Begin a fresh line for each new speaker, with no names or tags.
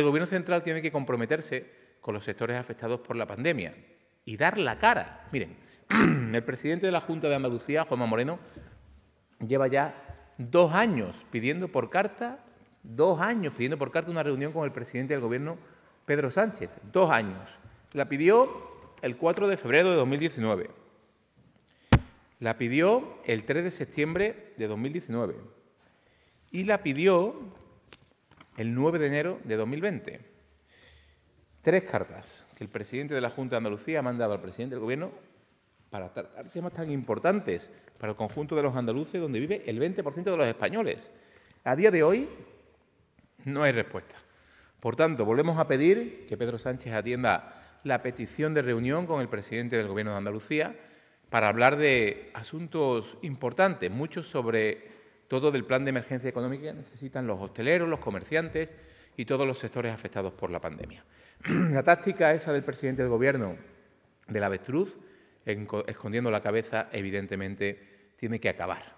el Gobierno central tiene que comprometerse con los sectores afectados por la pandemia y dar la cara. Miren, el presidente de la Junta de Andalucía, Juanma Moreno, lleva ya dos años pidiendo por carta, dos años pidiendo por carta una reunión con el presidente del Gobierno, Pedro Sánchez, dos años. La pidió el 4 de febrero de 2019. La pidió el 3 de septiembre de 2019. Y la pidió el 9 de enero de 2020. Tres cartas que el presidente de la Junta de Andalucía ha mandado al presidente del Gobierno para tratar temas tan importantes para el conjunto de los andaluces, donde vive el 20% de los españoles. A día de hoy no hay respuesta. Por tanto, volvemos a pedir que Pedro Sánchez atienda la petición de reunión con el presidente del Gobierno de Andalucía para hablar de asuntos importantes, muchos sobre todo del plan de emergencia económica necesitan los hosteleros, los comerciantes y todos los sectores afectados por la pandemia. La táctica esa del presidente del Gobierno de la avestruz, escondiendo la cabeza, evidentemente tiene que acabar.